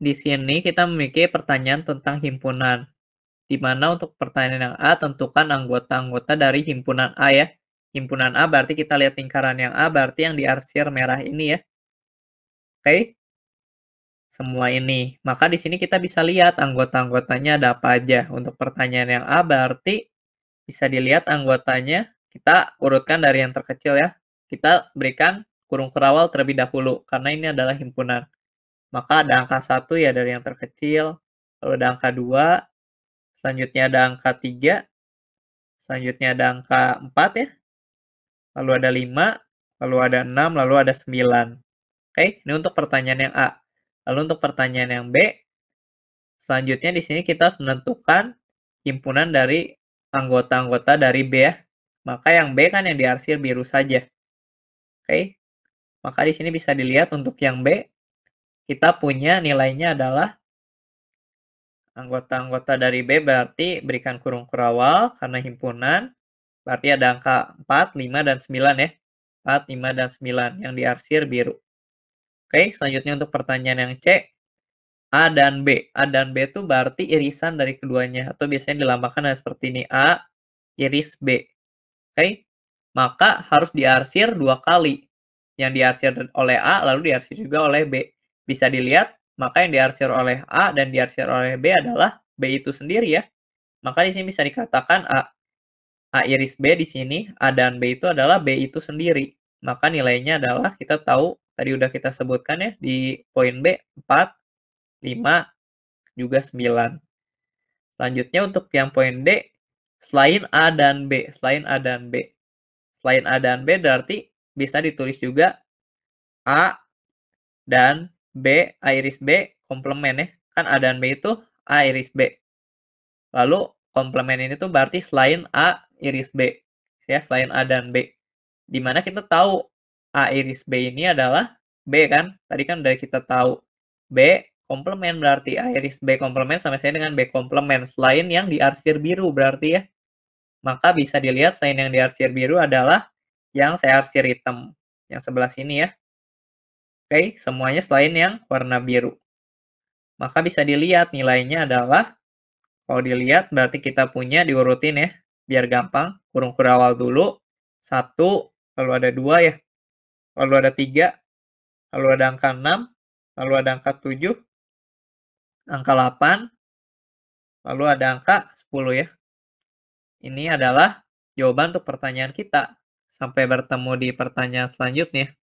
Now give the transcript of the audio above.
di sini kita memiliki pertanyaan tentang himpunan. Di mana untuk pertanyaan yang A, tentukan anggota-anggota dari himpunan A ya. Himpunan A berarti kita lihat lingkaran yang A, berarti yang diarsir merah ini ya. Oke, semua ini. Maka di sini kita bisa lihat anggota-anggotanya ada apa aja. Untuk pertanyaan yang A berarti bisa dilihat anggotanya. Kita urutkan dari yang terkecil ya. Kita berikan kurung kerawal terlebih dahulu karena ini adalah himpunan. Maka ada angka 1 ya dari yang terkecil, lalu ada angka 2, selanjutnya ada angka 3, selanjutnya ada angka 4 ya, lalu ada 5, lalu ada 6, lalu ada 9. Oke, ini untuk pertanyaan yang A. Lalu untuk pertanyaan yang B, selanjutnya di sini kita harus menentukan himpunan dari anggota-anggota dari B ya. Maka yang B kan yang diarsir biru saja. Oke. Maka di sini bisa dilihat untuk yang B kita punya nilainya adalah anggota-anggota dari B berarti berikan kurung kurawal karena himpunan. Berarti ada angka 4, 5, dan 9 ya. 4, 5, dan 9 yang diarsir biru. Oke, selanjutnya untuk pertanyaan yang C. A dan B. A dan B itu berarti irisan dari keduanya. Atau biasanya dilambangkan seperti ini. A iris B. Oke, maka harus diarsir dua kali. Yang diarsir oleh A lalu diarsir juga oleh B bisa dilihat, maka yang diarsir oleh A dan diarsir oleh B adalah B itu sendiri ya. Maka di sini bisa dikatakan A. A iris B di sini, A dan B itu adalah B itu sendiri. Maka nilainya adalah kita tahu, tadi udah kita sebutkan ya, di poin B 4, 5, juga 9. Selanjutnya untuk yang poin D, selain A dan B, selain A dan B. Selain A dan B berarti bisa ditulis juga A dan B, iris B, komplement ya. Kan A dan B itu A iris B. Lalu komplement ini tuh berarti selain A iris B. Ya, selain A dan B. Dimana kita tahu A iris B ini adalah B kan. Tadi kan udah kita tahu. B komplement berarti A iris B komplement sama saya dengan B komplement. Selain yang diarsir biru berarti ya. Maka bisa dilihat selain yang diarsir biru adalah yang saya arsir hitam. Yang sebelah sini ya. Oke, semuanya selain yang warna biru. Maka bisa dilihat nilainya adalah, kalau dilihat berarti kita punya diurutin ya, biar gampang, kurung kurawal dulu, satu, lalu ada dua ya, lalu ada tiga, lalu ada angka enam lalu ada angka tujuh angka delapan lalu ada angka sepuluh ya. Ini adalah jawaban untuk pertanyaan kita. Sampai bertemu di pertanyaan selanjutnya.